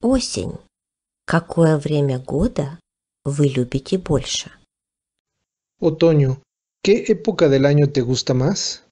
Осень. Какое время года вы любите больше? Otoño. ¿Qué época del año te gusta más?